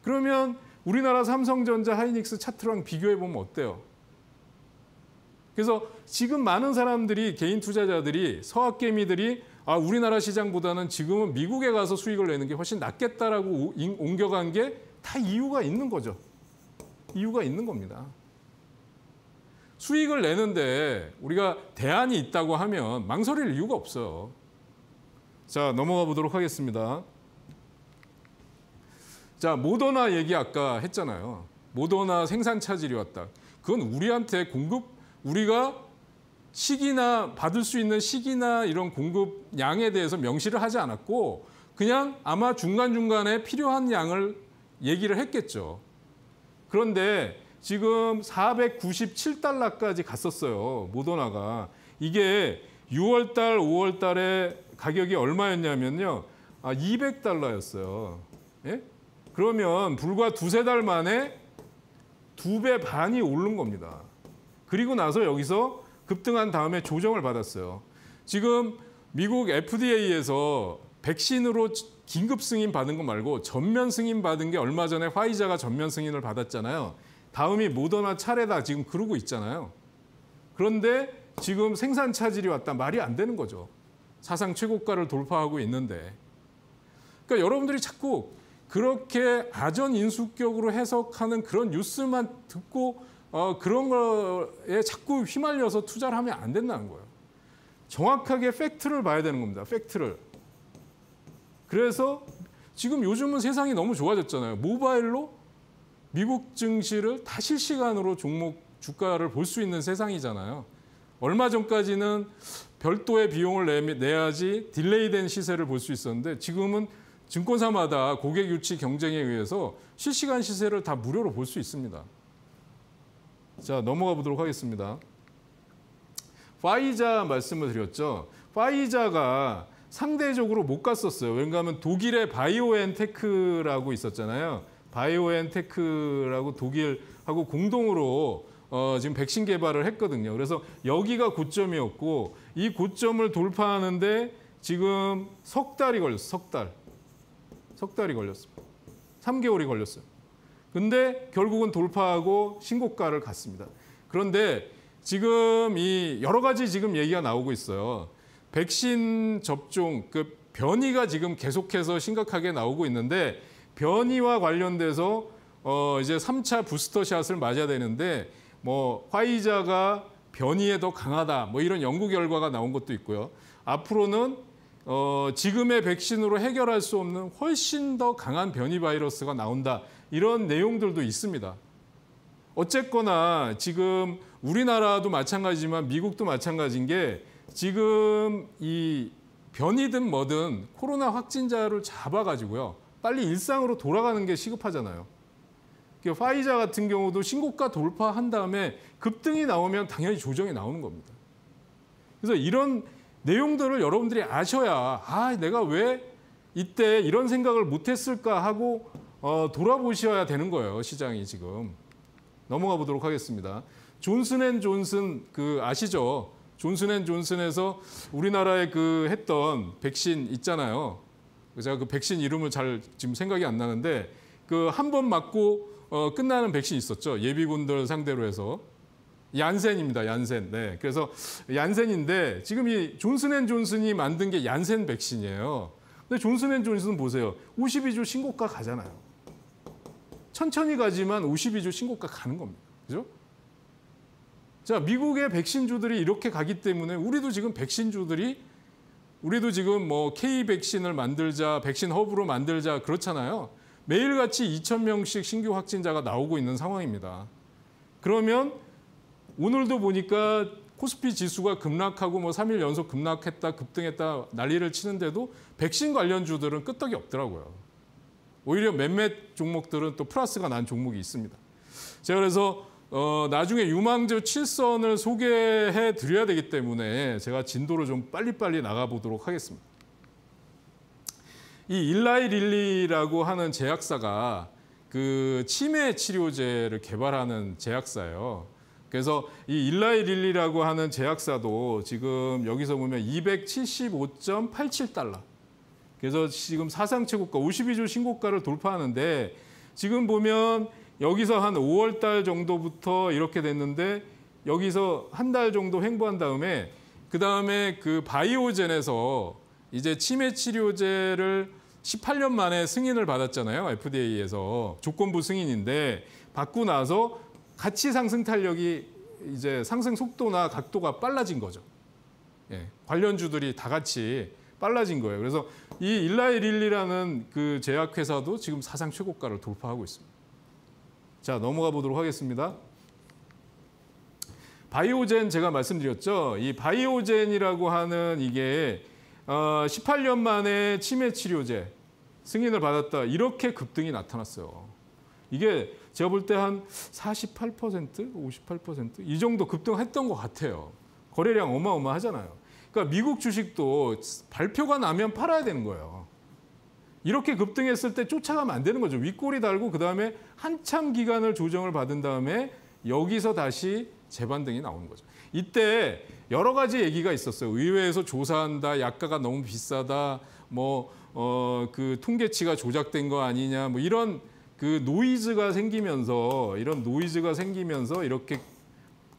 그러면 우리나라 삼성전자 하이닉스 차트랑 비교해 보면 어때요? 그래서 지금 많은 사람들이 개인 투자자들이 서학개미들이 아 우리나라 시장보다는 지금은 미국에 가서 수익을 내는 게 훨씬 낫겠다라고 옮겨간 게 다 이유가 있는 거죠. 이유가 있는 겁니다. 수익을 내는데 우리가 대안이 있다고 하면 망설일 이유가 없어요. 자, 넘어가 보도록 하겠습니다. 자, 모더나 얘기 아까 했잖아요. 모더나 생산 차질이 왔다. 그건 우리한테 공급, 우리가 시기나 받을 수 있는 시기나 이런 공급 양에 대해서 명시를 하지 않았고 그냥 아마 중간중간에 필요한 양을 얘기를 했겠죠. 그런데 지금 497달러까지 갔었어요. 모더나가. 이게 6월 달, 5월 달에 가격이 얼마였냐면요. 아, 200달러였어요. 예? 그러면 불과 두세 달 만에 두 배 반이 오른 겁니다. 그리고 나서 여기서 급등한 다음에 조정을 받았어요. 지금 미국 FDA에서 백신으로 긴급 승인 받은 거 말고 전면 승인 받은 게 얼마 전에 화이자가 전면 승인을 받았잖아요. 다음이 모더나 차례다 지금 그러고 있잖아요. 그런데 지금 생산 차질이 왔다 말이 안 되는 거죠. 사상 최고가를 돌파하고 있는데. 그러니까 여러분들이 자꾸 그렇게 아전 인수격으로 해석하는 그런 뉴스만 듣고 어, 그런 거에 자꾸 휘말려서 투자를 하면 안 된다는 거예요. 정확하게 팩트를 봐야 되는 겁니다. 팩트를. 그래서 지금 요즘은 세상이 너무 좋아졌잖아요. 모바일로 미국 증시를 다 실시간으로 종목 주가를 볼 수 있는 세상이잖아요. 얼마 전까지는 별도의 비용을 내야지 딜레이된 시세를 볼 수 있었는데 지금은 증권사마다 고객 유치 경쟁에 의해서 실시간 시세를 다 무료로 볼 수 있습니다. 자, 넘어가 보도록 하겠습니다. 파이자 말씀을 드렸죠. 파이자가 상대적으로 못 갔었어요. 왜냐하면 독일의 바이오엔테크라고 있었잖아요. 바이오엔테크라고 독일하고 공동으로 어, 지금 백신 개발을 했거든요. 그래서 여기가 고점이었고 이 고점을 돌파하는데 지금 석 달이 걸렸어요. 석 달. 석 달이 걸렸습니다. 3개월이 걸렸어요. 근데 결국은 돌파하고 신고가를 갔습니다. 그런데 지금 이 여러 가지 지금 얘기가 나오고 있어요. 백신 접종 그 변이가 지금 계속해서 심각하게 나오고 있는데 변이와 관련돼서 어 이제 3차 부스터샷을 맞아야 되는데 뭐 화이자가 변이에 더 강하다 뭐 이런 연구 결과가 나온 것도 있고요. 앞으로는 어 지금의 백신으로 해결할 수 없는 훨씬 더 강한 변이 바이러스가 나온다. 이런 내용들도 있습니다. 어쨌거나 지금 우리나라도 마찬가지지만 미국도 마찬가지인 게 지금 이 변이든 뭐든 코로나 확진자를 잡아가지고요. 빨리 일상으로 돌아가는 게 시급하잖아요. 그러니까 파이자 같은 경우도 신고가 돌파한 다음에 급등이 나오면 당연히 조정이 나오는 겁니다. 그래서 이런 내용들을 여러분들이 아셔야 아 내가 왜 이때 이런 생각을 못했을까 하고 어, 돌아보셔야 되는 거예요. 시장이 지금. 넘어가 보도록 하겠습니다. 존슨앤존슨 그 아시죠? 존슨앤존슨에서 우리나라에 그 했던 백신 있잖아요. 제가 그 백신 이름을 잘 지금 생각이 안 나는데 그 한 번 맞고 어, 끝나는 백신 있었죠. 예비군들 상대로 해서. 얀센입니다. 얀센. 네. 그래서 얀센인데 지금 이 존슨앤존슨이 만든 게 얀센 백신이에요. 근데 존슨앤존슨 보세요. 52주 신고가 가잖아요. 천천히 가지만 52주 신고가 가는 겁니다. 그죠? 자, 미국의 백신주들이 이렇게 가기 때문에 우리도 지금 백신주들이 우리도 지금 뭐 K 백신을 만들자, 백신 허브로 만들자 그렇잖아요. 매일같이 2천 명씩 신규 확진자가 나오고 있는 상황입니다. 그러면 오늘도 보니까 코스피 지수가 급락하고 뭐 3일 연속 급락했다, 급등했다 난리를 치는데도 백신 관련주들은 끄떡이 없더라고요. 오히려 몇몇 종목들은 또 플러스가 난 종목이 있습니다. 제가 그래서 어, 나중에 유망주 7선을 소개해 드려야 되기 때문에 제가 진도를 좀 빨리빨리 나가보도록 하겠습니다. 이 일라이 릴리라고 하는 제약사가 그 치매 치료제를 개발하는 제약사예요. 그래서 이 일라이 릴리라고 하는 제약사도 지금 여기서 보면 275.87달러. 그래서 지금 사상 최고가 52주 신고가를 돌파하는데 지금 보면 여기서 한 5월 달 정도부터 이렇게 됐는데 여기서 한 달 정도 횡보한 다음에 그다음에 그 바이오젠에서 이제 치매 치료제를 18년 만에 승인을 받았잖아요. FDA에서 조건부 승인인데 받고 나서 같이 상승 탄력이 이제 상승 속도나 각도가 빨라진 거죠. 예, 관련주들이 다 같이 빨라진 거예요. 그래서 이 일라이 릴리라는 그 제약회사도 지금 사상 최고가를 돌파하고 있습니다. 자, 넘어가 보도록 하겠습니다. 바이오젠 제가 말씀드렸죠. 이 바이오젠이라고 하는 이게 18년 어, 만에 치매 치료제 승인을 받았다. 이렇게 급등이 나타났어요. 이게 제가 볼 때 한 48%, 58%이 정도 급등했던 것 같아요. 거래량 어마어마하잖아요. 그러니까 미국 주식도 발표가 나면 팔아야 되는 거예요. 이렇게 급등했을 때 쫓아가면 안 되는 거죠. 윗골이 달고 그다음에 한참 기간을 조정을 받은 다음에 여기서 다시 재반등이 나오는 거죠. 이때 여러 가지 얘기가 있었어요. 의회에서 조사한다, 약가가 너무 비싸다, 뭐, 어, 그 통계치가 조작된 거 아니냐, 뭐 이런 그 노이즈가 생기면서, 이런 노이즈가 생기면서 이렇게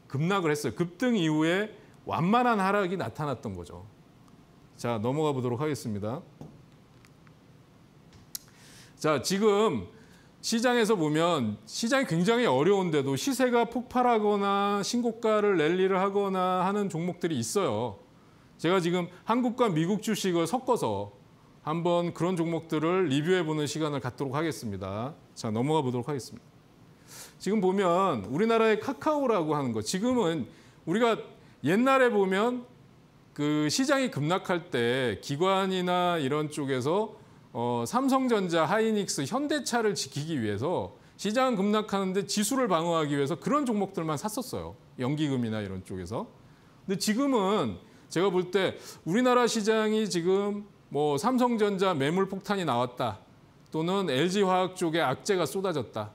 급락을 했어요. 급등 이후에 완만한 하락이 나타났던 거죠. 자, 넘어가 보도록 하겠습니다. 자, 지금 시장에서 보면 시장이 굉장히 어려운데도 시세가 폭발하거나 신고가를 랠리를 하거나 하는 종목들이 있어요. 제가 지금 한국과 미국 주식을 섞어서 한번 그런 종목들을 리뷰해보는 시간을 갖도록 하겠습니다. 자, 넘어가 보도록 하겠습니다. 지금 보면 우리나라의 카카오라고 하는 거 지금은 우리가 옛날에 보면 그 시장이 급락할 때 기관이나 이런 쪽에서 어, 삼성전자, 하이닉스, 현대차를 지키기 위해서 시장 급락하는데 지수를 방어하기 위해서 그런 종목들만 샀었어요. 연기금이나 이런 쪽에서. 근데 지금은 제가 볼 때 우리나라 시장이 지금 뭐 삼성전자 매물 폭탄이 나왔다. 또는 LG화학 쪽에 악재가 쏟아졌다.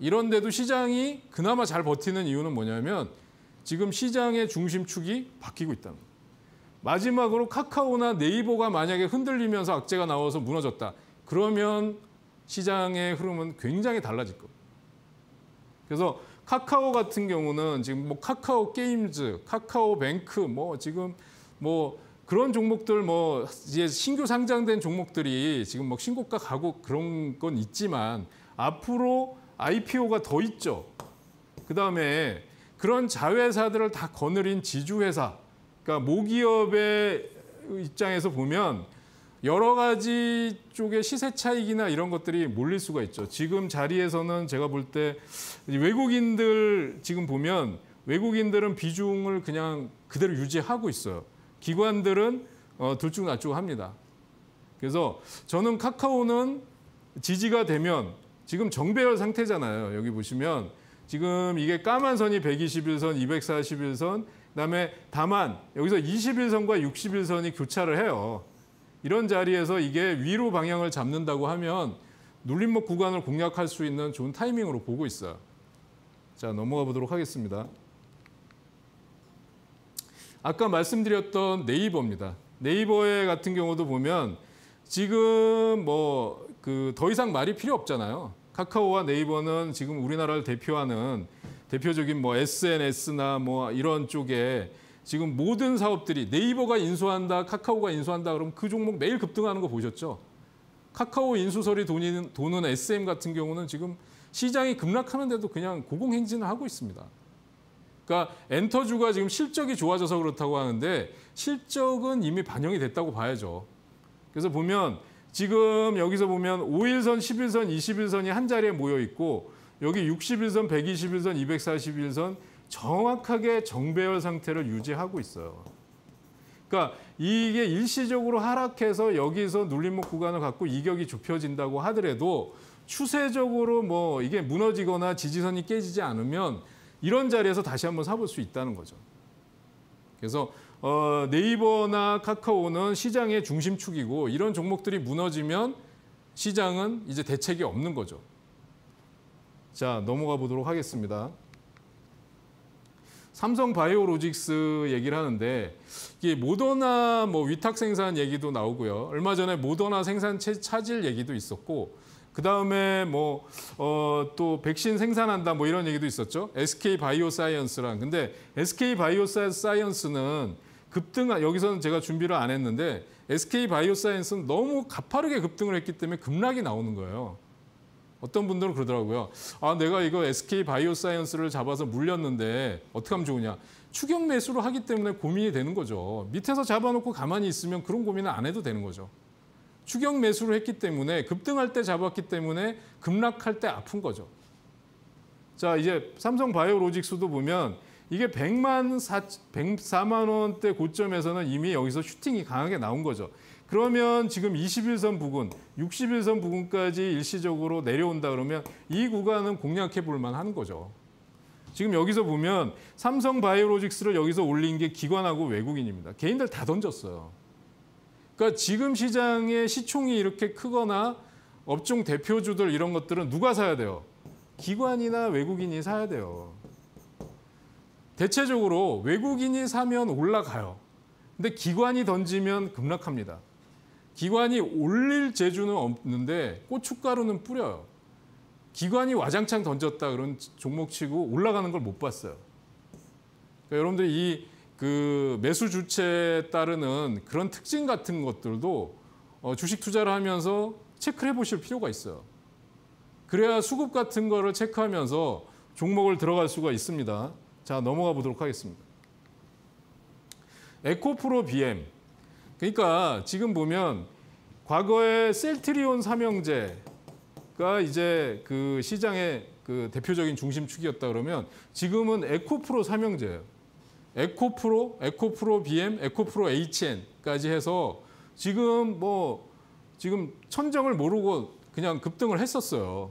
이런데도 시장이 그나마 잘 버티는 이유는 뭐냐면 지금 시장의 중심축이 바뀌고 있다는 마지막으로 카카오나 네이버가 만약에 흔들리면서 악재가 나와서 무너졌다. 그러면 시장의 흐름은 굉장히 달라질 겁니다. 그래서 카카오 같은 경우는 지금 뭐 카카오 게임즈, 카카오 뱅크, 뭐 지금 뭐 그런 종목들 뭐 이제 신규 상장된 종목들이 지금 뭐 신고가 가고 그런 건 있지만 앞으로 IPO가 더 있죠. 그 다음에 그런 자회사들을 다 거느린 지주회사, 그러니까 모기업의 입장에서 보면 여러 가지 쪽의 시세 차익이나 이런 것들이 몰릴 수가 있죠. 지금 자리에서는 제가 볼 때 외국인들 지금 보면 외국인들은 비중을 그냥 그대로 유지하고 있어요. 기관들은 어, 둘중 낮추고 합니다. 그래서 저는 카카오는 지지가 되면 지금 정배열 상태잖아요. 여기 보시면 지금 이게 까만 선이 121선, 241선, 그다음에 다만 여기서 21선과 61선이 교차를 해요. 이런 자리에서 이게 위로 방향을 잡는다고 하면 눌림목 구간을 공략할 수 있는 좋은 타이밍으로 보고 있어요. 자, 넘어가 보도록 하겠습니다. 아까 말씀드렸던 네이버입니다. 네이버의 같은 경우도 보면 지금 뭐 그 더 이상 말이 필요 없잖아요. 카카오와 네이버는 지금 우리나라를 대표하는 대표적인 뭐 SNS나 뭐 이런 쪽에 지금 모든 사업들이 네이버가 인수한다, 카카오가 인수한다 그러면 그 종목 매일 급등하는 거 보셨죠? 카카오 인수설이 돈이, 도는 SM 같은 경우는 지금 시장이 급락하는데도 그냥 고공행진을 하고 있습니다. 그러니까 엔터주가 지금 실적이 좋아져서 그렇다고 하는데 실적은 이미 반영이 됐다고 봐야죠. 그래서 보면 지금 여기서 보면 5일선, 1 0일선2 0일선이한 자리에 모여 있고 여기 60일선, 1 2 0일선 241선 정확하게 정배열 상태를 유지하고 있어요. 그러니까 이게 일시적으로 하락해서 여기서 눌림목 구간을 갖고 이격이 좁혀진다고 하더라도 추세적으로 뭐 이게 무너지거나 지지선이 깨지지 않으면 이런 자리에서 다시 한번 사볼 수 있다는 거죠. 그래서 어, 네이버나 카카오는 시장의 중심축이고 이런 종목들이 무너지면 시장은 이제 대책이 없는 거죠. 자, 넘어가 보도록 하겠습니다. 삼성 바이오로직스 얘기를 하는데 이게 모더나 뭐 위탁 생산 얘기도 나오고요. 얼마 전에 모더나 생산체 차질 얘기도 있었고 그다음에 뭐어또 백신 생산한다 뭐 이런 얘기도 있었죠. SK 바이오사이언스랑. 근데 SK 바이오사이언스는 급등한 여기서는 제가 준비를 안 했는데 SK 바이오사이언스는 너무 가파르게 급등을 했기 때문에 급락이 나오는 거예요. 어떤 분들은 그러더라고요. 아, 내가 이거 SK 바이오사이언스를 잡아서 물렸는데 어떻게 하면 좋으냐. 추격 매수로 하기 때문에 고민이 되는 거죠. 밑에서 잡아놓고 가만히 있으면 그런 고민은안 해도 되는 거죠. 추격 매수를 했기 때문에 급등할 때 잡았기 때문에 급락할 때 아픈 거죠. 자, 이제 삼성 바이오로직스도 보면 이게 100만 4, 104만 원대 고점에서는 이미 여기서 슈팅이 강하게 나온 거죠. 그러면 지금 21선 부근, 61선 부근까지 일시적으로 내려온다 그러면 이 구간은 공략해 볼 만한 거죠. 지금 여기서 보면 삼성 바이오로직스를 여기서 올린 게 기관하고 외국인입니다. 개인들 다 던졌어요. 그러니까 지금 시장의 시총이 이렇게 크거나 업종 대표주들 이런 것들은 누가 사야 돼요? 기관이나 외국인이 사야 돼요. 대체적으로 외국인이 사면 올라가요. 근데 기관이 던지면 급락합니다. 기관이 올릴 재주는 없는데 고춧가루는 뿌려요. 기관이 와장창 던졌다 그런 종목치고 올라가는 걸 못 봤어요. 그러니까 여러분들 이그 매수 주체에 따르는 그런 특징 같은 것들도 어, 주식 투자를 하면서 체크 해보실 필요가 있어요. 그래야 수급 같은 거를 체크하면서 종목을 들어갈 수가 있습니다. 자, 넘어가 보도록 하겠습니다. 에코프로 BM. 그러니까 지금 보면 과거에 셀트리온 삼형제가 이제 그 시장의 그 대표적인 중심축이었다 그러면 지금은 에코프로 삼형제예요. 에코프로, 에코프로 BM, 에코프로 HN까지 해서 지금 뭐 지금 천정을 모르고 그냥 급등을 했었어요.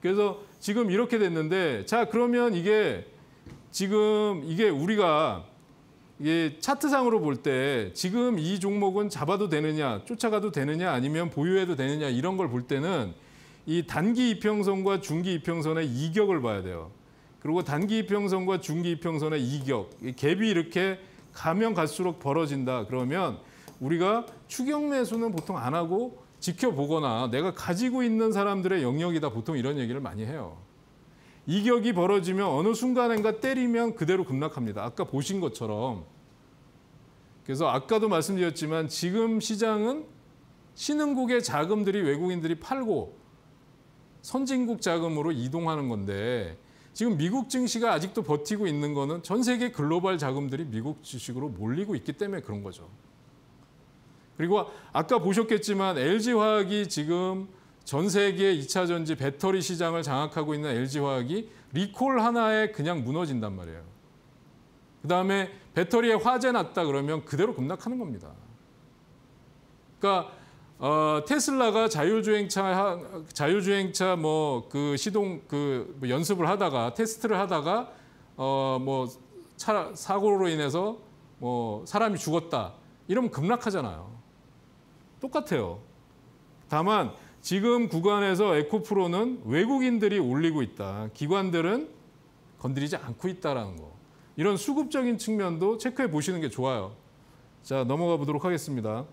그래서 지금 이렇게 됐는데 자 그러면 이게 지금 이게 우리가 이게 차트상으로 볼 때 지금 이 종목은 잡아도 되느냐, 쫓아가도 되느냐, 아니면 보유해도 되느냐 이런 걸 볼 때는 이 단기 이평선과 중기 이평선의 이격을 봐야 돼요. 그리고 단기 이평선과 중기 이평선의 이격, 갭이 이렇게 가면 갈수록 벌어진다. 그러면 우리가 추격 매수는 보통 안 하고 지켜보거나 내가 가지고 있는 사람들의 영역이다. 보통 이런 얘기를 많이 해요. 이격이 벌어지면 어느 순간인가 때리면 그대로 급락합니다. 아까 보신 것처럼. 그래서 아까도 말씀드렸지만 지금 시장은 신흥국의 자금들이 외국인들이 팔고 선진국 자금으로 이동하는 건데 지금 미국 증시가 아직도 버티고 있는 거는 전 세계 글로벌 자금들이 미국 주식으로 몰리고 있기 때문에 그런 거죠. 그리고 아까 보셨겠지만 LG화학이 지금 전 세계 2차 전지 배터리 시장을 장악하고 있는 LG화학이 리콜 하나에 그냥 무너진단 말이에요. 그다음에 배터리에 화재 났다 그러면 그대로 급락하는 겁니다. 그러니까 어, 테슬라가 자율주행차 자율주행차 뭐 그 시동 그 뭐 연습을 하다가 테스트를 하다가 어뭐 사고로 인해서 뭐 사람이 죽었다 이러면 급락하잖아요. 똑같아요. 다만 지금 구간에서 에코프로는 외국인들이 올리고 있다. 기관들은 건드리지 않고 있다라는 거. 이런 수급적인 측면도 체크해 보시는 게 좋아요. 자, 넘어가 보도록 하겠습니다.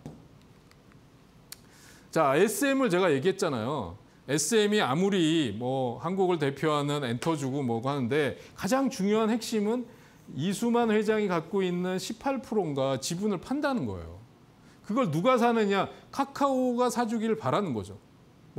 자, SM을 제가 얘기했잖아요. SM이 아무리 뭐 한국을 대표하는 엔터주고 뭐고 하는데 가장 중요한 핵심은 이수만 회장이 갖고 있는 18%인가 지분을 판다는 거예요. 그걸 누가 사느냐? 카카오가 사주기를 바라는 거죠.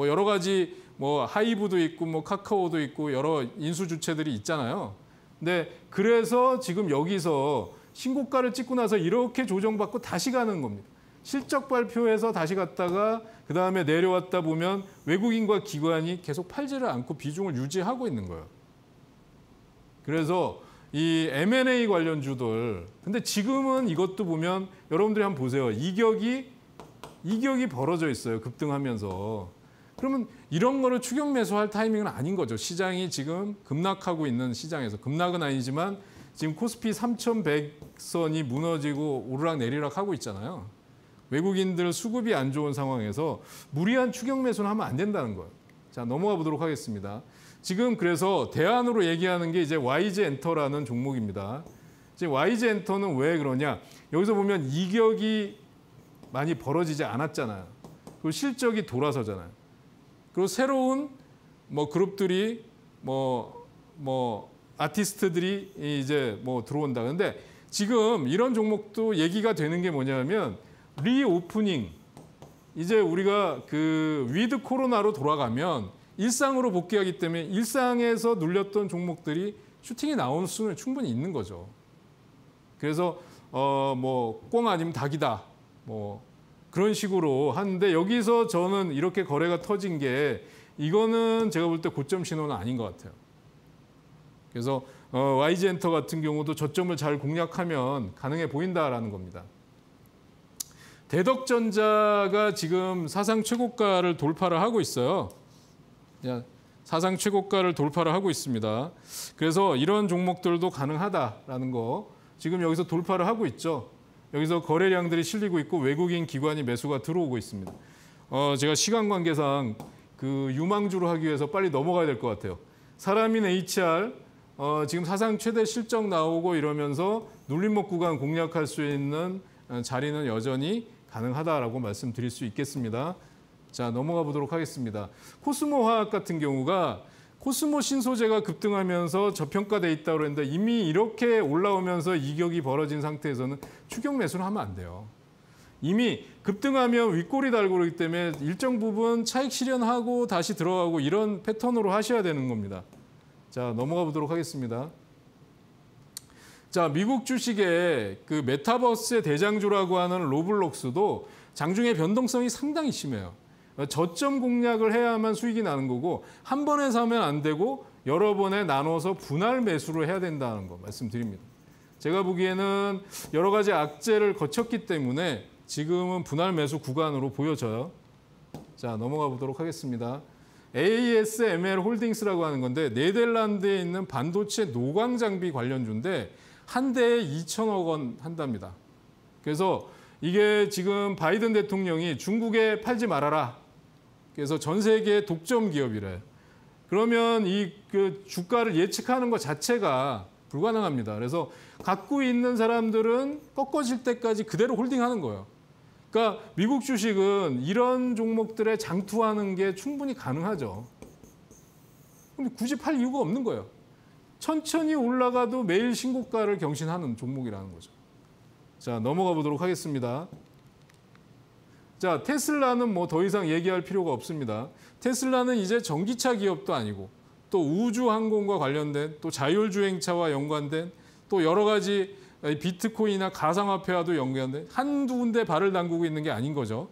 뭐 여러 가지 뭐 하이브도 있고 뭐 카카오도 있고 여러 인수 주체들이 있잖아요. 근데 그래서 지금 여기서 신고가를 찍고 나서 이렇게 조정받고 다시 가는 겁니다. 실적 발표에서 다시 갔다가 그다음에 내려왔다 보면 외국인과 기관이 계속 팔지를 않고 비중을 유지하고 있는 거예요. 그래서 이 M&A 관련주들 근데 지금은 이것도 보면 여러분들이 한번 보세요. 이격이 이격이 벌어져 있어요. 급등하면서. 그러면 이런 거를 추격 매수할 타이밍은 아닌 거죠. 시장이 지금 급락하고 있는 시장에서 급락은 아니지만 지금 코스피 3,100선이 무너지고 오르락 내리락 하고 있잖아요. 외국인들 수급이 안 좋은 상황에서 무리한 추격 매수는 하면 안 된다는 거예요. 자, 넘어가 보도록 하겠습니다. 지금 그래서 대안으로 얘기하는 게 이제 YG 엔터라는 종목입니다. 지금 YG 엔터는 왜 그러냐? 여기서 보면 이격이 많이 벌어지지 않았잖아요. 그리고 실적이 돌아서잖아요. 그리고 새로운 뭐 그룹들이 뭐뭐 뭐 아티스트들이 이제 뭐 들어온다. 근데 지금 이런 종목도 얘기가 되는 게 뭐냐면 리오프닝. 이제 우리가 그 위드 코로나로 돌아가면 일상으로 복귀하기 때문에 일상에서 눌렸던 종목들이 슈팅이 나오 수는 충분히 있는 거죠. 그래서 어뭐꽁 아니면 닭이다. 뭐 그런 식으로 하는데 여기서 저는 이렇게 거래가 터진 게 이거는 제가 볼 때 고점 신호는 아닌 것 같아요. 그래서 어, YG엔터 같은 경우도 저점을 잘 공략하면 가능해 보인다라는 겁니다. 대덕전자가 지금 사상 최고가를 돌파를 하고 있어요. 예, 사상 최고가를 돌파를 하고 있습니다. 그래서 이런 종목들도 가능하다라는 거 지금 여기서 돌파를 하고 있죠. 여기서 거래량들이 실리고 있고 외국인 기관이 매수가 들어오고 있습니다. 어, 제가 시간 관계상 그 유망주로 하기 위해서 빨리 넘어가야 될 것 같아요. 사람인 HR, 어, 지금 사상 최대 실적 나오고 이러면서 눌림목 구간 공략할 수 있는 어, 자리는 여전히 가능하다라고 말씀드릴 수 있겠습니다. 자, 넘어가 보도록 하겠습니다. 코스모 화학 같은 경우가 코스모 신소재가 급등하면서 저평가돼 있다고 그랬는데 이미 이렇게 올라오면서 이격이 벌어진 상태에서는 추격 매수를 하면 안 돼요. 이미 급등하면 윗골이 달고 그러기 때문에 일정 부분 차익 실현하고 다시 들어가고 이런 패턴으로 하셔야 되는 겁니다. 자, 넘어가 보도록 하겠습니다. 자, 미국 주식의 그 메타버스의 대장주라고 하는 로블록스도 장중에 변동성이 상당히 심해요. 어, 저점 공략을 해야만 수익이 나는 거고 한 번에 사면 안 되고 여러 번에 나눠서 분할 매수를 해야 된다는 거 말씀드립니다. 제가 보기에는 여러 가지 악재를 거쳤기 때문에 지금은 분할 매수 구간으로 보여져요. 자 넘어가 보도록 하겠습니다. ASML 홀딩스라고 하는 건데 네덜란드에 있는 반도체 노광 장비 관련주인데 한 대에 2천억 원 한답니다. 그래서 이게 지금 바이든 대통령이 중국에 팔지 말아라 그래서 전 세계 독점 기업이래. 그러면 이 그 주가를 예측하는 것 자체가 불가능합니다. 그래서 갖고 있는 사람들은 꺾어질 때까지 그대로 홀딩하는 거예요. 그러니까 미국 주식은 이런 종목들에 장투하는 게 충분히 가능하죠. 근데 굳이 팔 이유가 없는 거예요. 천천히 올라가도 매일 신고가를 경신하는 종목이라는 거죠. 자, 넘어가 보도록 하겠습니다. 자, 테슬라는 뭐 더 이상 얘기할 필요가 없습니다. 테슬라는 이제 전기차 기업도 아니고 또 우주항공과 관련된 또 자율주행차와 연관된 또 여러 가지 비트코인이나 가상화폐와도 연관된 한두 군데 발을 담그고 있는 게 아닌 거죠.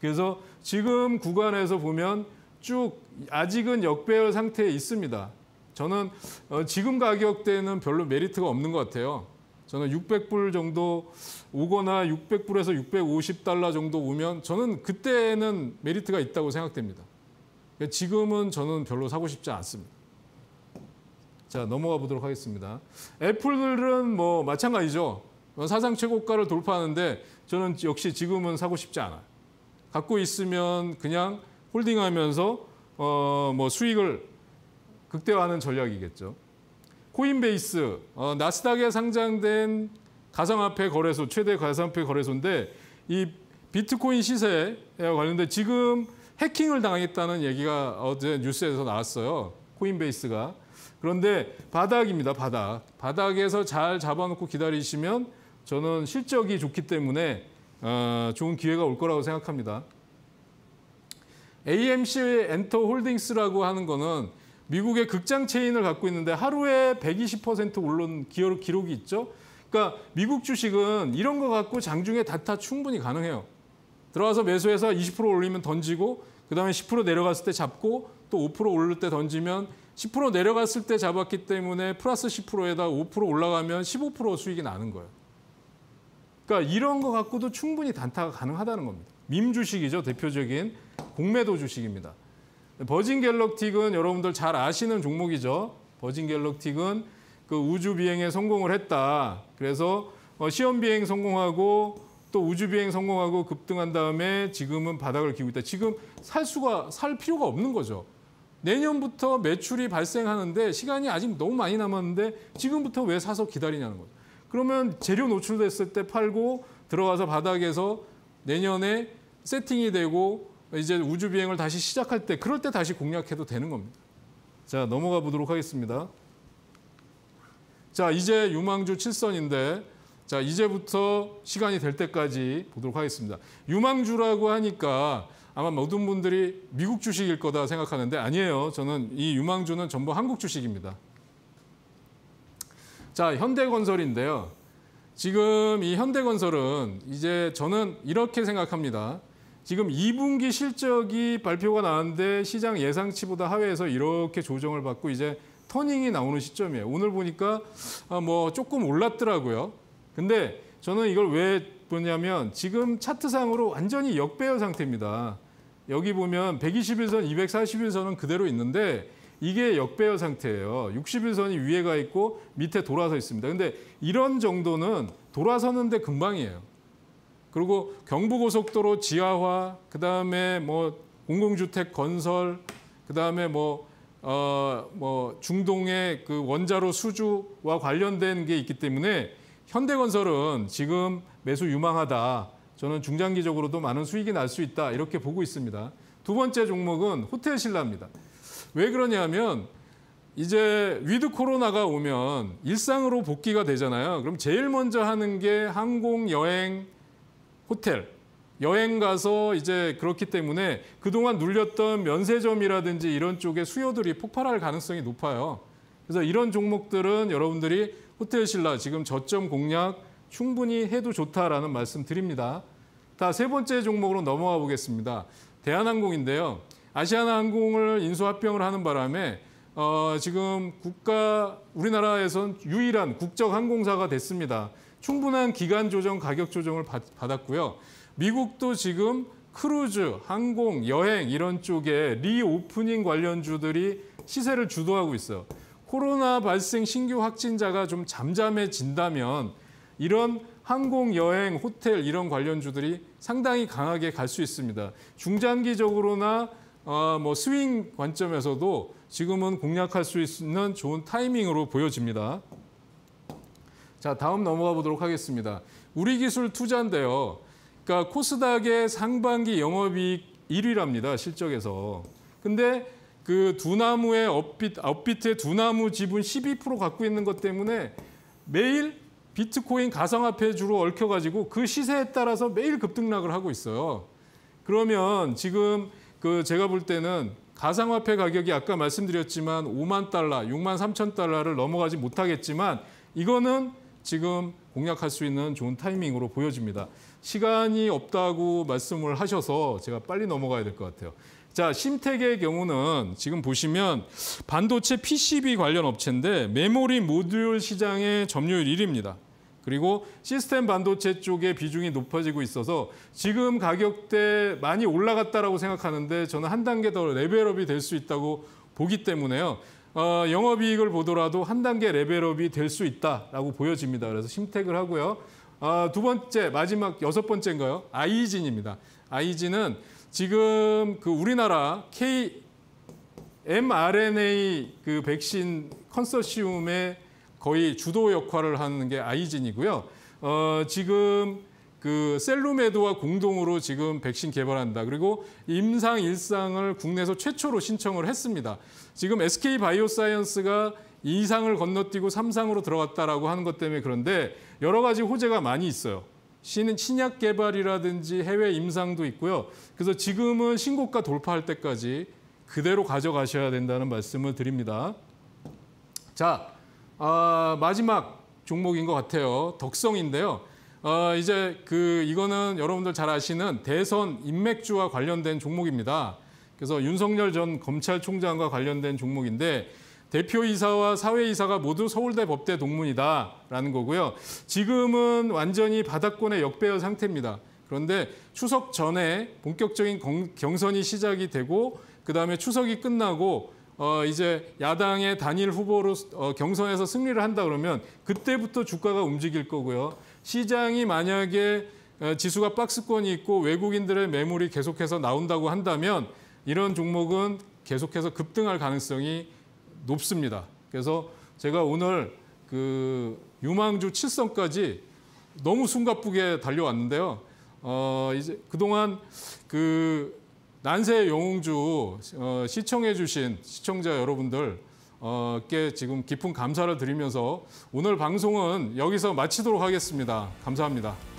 그래서 지금 구간에서 보면 쭉 아직은 역배열 상태에 있습니다. 저는 어, 지금 가격대는 별로 메리트가 없는 것 같아요. 저는 600불 정도 오거나 600불에서 650달러 정도 오면 저는 그때는 메리트가 있다고 생각됩니다. 그러니까 지금은 저는 별로 사고 싶지 않습니다. 자, 넘어가 보도록 하겠습니다. 애플은 들뭐 마찬가지죠. 사상 최고가를 돌파하는데 저는 역시 지금은 사고 싶지 않아요. 갖고 있으면 그냥 홀딩하면서 어, 뭐 수익을 극대화하는 전략이겠죠. 코인베이스, 어, 나스닥에 상장된 가상화폐 거래소, 최대 가상화폐 거래소인데 이 비트코인 시세에 관련된 지금 해킹을 당했다는 얘기가 어제 뉴스에서 나왔어요. 코인베이스가. 그런데 바닥입니다, 바닥. 바닥에서 잘 잡아놓고 기다리시면 저는 실적이 좋기 때문에 어, 좋은 기회가 올 거라고 생각합니다. AMC 엔터 홀딩스라고 하는 거는 미국의 극장 체인을 갖고 있는데 하루에 120% 오른 기록이 있죠. 그러니까 미국 주식은 이런 거 갖고 장중에 다타 충분히 가능해요. 들어와서 매수해서 20% 올리면 던지고 그다음에 10% 내려갔을 때 잡고 또5% 오를 때 던지면 10% 내려갔을 때 잡았기 때문에 플러스 10%에다 5% 올라가면 15% 수익이 나는 거예요. 그러니까 이런 거 갖고도 충분히 단타가 가능하다는 겁니다. 민 주식이죠. 대표적인 공매도 주식입니다. 버진 갤럭틱은 여러분들 잘 아시는 종목이죠. 버진 갤럭틱은 그 우주 비행에 성공을 했다. 그래서 어, 시험 비행 성공하고 또 우주 비행 성공하고 급등한 다음에 지금은 바닥을 기고 있다. 지금 살 수가 살 필요가 없는 거죠. 내년부터 매출이 발생하는데 시간이 아직 너무 많이 남았는데 지금부터 왜 사서 기다리냐는 거죠. 그러면 재료 노출됐을 때 팔고 들어가서 바닥에서 내년에 세팅이 되고 이제 우주 비행을 다시 시작할 때 그럴 때 다시 공략해도 되는 겁니다. 자, 넘어가 보도록 하겠습니다. 자, 이제 유망주 7선인데 자, 이제부터 시간이 될 때까지 보도록 하겠습니다. 유망주라고 하니까 아마 모든 분들이 미국 주식일 거다 생각하는데 아니에요. 저는 이 유망주는 전부 한국 주식입니다. 자, 현대건설인데요. 지금 이 현대건설은 이제 저는 이렇게 생각합니다. 지금 2분기 실적이 발표가 나왔는데 시장 예상치보다 하회해서 이렇게 조정을 받고 이제 터닝이 나오는 시점이에요. 오늘 보니까 아, 뭐 조금 올랐더라고요. 근데 저는 이걸 왜 보냐면 지금 차트상으로 완전히 역배열 상태입니다. 여기 보면 121선, 241선은 그대로 있는데 이게 역배열 상태예요. 61선이 위에 가 있고 밑에 돌아서 있습니다. 근데 이런 정도는 돌아서는데 금방이에요. 그리고 경부고속도로 지하화, 그다음에 뭐 공공주택 건설, 그다음에 뭐 어, 뭐 중동의 그 원자로 수주와 관련된 게 있기 때문에 현대건설은 지금 매수 유망하다. 저는 중장기적으로도 많은 수익이 날 수 있다. 이렇게 보고 있습니다. 두 번째 종목은 호텔 신라입니다. 왜 그러냐면 이제 위드 코로나가 오면 일상으로 복귀가 되잖아요. 그럼 제일 먼저 하는 게 항공, 여행, 호텔, 여행 가서 이제 그렇기 때문에 그동안 눌렸던 면세점이라든지 이런 쪽에 수요들이 폭발할 가능성이 높아요. 그래서 이런 종목들은 여러분들이 호텔 신라 지금 저점 공략 충분히 해도 좋다라는 말씀 드립니다. 다 세 번째 종목으로 넘어가 보겠습니다. 대한항공인데요. 아시아나항공을 인수합병을 하는 바람에 어, 지금 국가 우리나라에선 유일한 국적 항공사가 됐습니다. 충분한 기간 조정, 가격 조정을 받았고요. 미국도 지금 크루즈, 항공, 여행 이런 쪽에 리오프닝 관련주들이 시세를 주도하고 있어요. 코로나 발생 신규 확진자가 좀 잠잠해진다면 이런 항공, 여행, 호텔 이런 관련주들이 상당히 강하게 갈 수 있습니다. 중장기적으로나 어, 뭐 스윙 관점에서도 지금은 공략할 수 있는 좋은 타이밍으로 보여집니다. 자, 다음 넘어가 보도록 하겠습니다. 우리 기술 투자인데요. 그러니까 코스닥의 상반기 영업이익 1위랍니다. 실적에서. 근데 그 두나무의 업비트, 업비의 두나무 지분 12% 갖고 있는 것 때문에 매일 비트코인 가상화폐 주로 얽혀가지고 그 시세에 따라서 매일 급등락을 하고 있어요. 그러면 지금 그 제가 볼 때는 가상화폐 가격이 아까 말씀드렸지만 5만 달러, 6만 3천 달러를 넘어가지 못하겠지만 이거는 지금 공략할 수 있는 좋은 타이밍으로 보여집니다. 시간이 없다고 말씀을 하셔서 제가 빨리 넘어가야 될 것 같아요. 자, 심텍의 경우는 지금 보시면 반도체 PCB 관련 업체인데 메모리 모듈 시장의 점유율 1위입니다. 그리고 시스템 반도체 쪽의 비중이 높아지고 있어서 지금 가격대 많이 올라갔다라고 생각하는데 저는 한 단계 더 레벨업이 될 수 있다고 보기 때문에요. 어, 영업이익을 보더라도 한 단계 레벨업이 될 수 있다라고 보여집니다. 그래서 심택을 하고요. 어, 두 번째, 마지막 여섯 번째인가요? 아이진입니다. 아이진은 지금 그 우리나라 K mRNA 그 백신 컨소시움의 거의 주도 역할을 하는 게 아이진이고요. 어, 지금 그 셀루메드와 공동으로 지금 백신 개발한다. 그리고 임상 일상을 국내에서 최초로 신청을 했습니다. 지금 SK 바이오사이언스가 2상을 건너뛰고 3상으로 들어갔다라고 하는 것 때문에 그런데 여러 가지 호재가 많이 있어요. 신은 신약 개발이라든지 해외 임상도 있고요. 그래서 지금은 신고가 돌파할 때까지 그대로 가져가셔야 된다는 말씀을 드립니다. 자, 아, 마지막 종목인 것 같아요. 덕성인데요. 어, 이제 그 이거는 여러분들 잘 아시는 대선 인맥주와 관련된 종목입니다. 그래서 윤석열 전 검찰총장과 관련된 종목인데 대표이사와 사회이사가 모두 서울대 법대 동문이다라는 거고요. 지금은 완전히 바닥권의 역배열 상태입니다. 그런데 추석 전에 본격적인 경선이 시작이 되고 그다음에 추석이 끝나고 어 이제 야당의 단일 후보로 어 경선에서 승리를 한다 그러면 그때부터 주가가 움직일 거고요. 시장이 만약에 어, 지수가 박스권이 있고 외국인들의 매물이 계속해서 나온다고 한다면 이런 종목은 계속해서 급등할 가능성이 높습니다. 그래서 제가 오늘 그 유망주 7선까지 너무 숨가쁘게 달려왔는데요. 어, 이제 그동안 그 난세 영웅주 어, 시청해 주신 시청자 여러분들 께 지금 깊은 감사를 드리면서 오늘 방송은 여기서 마치도록 하겠습니다. 감사합니다.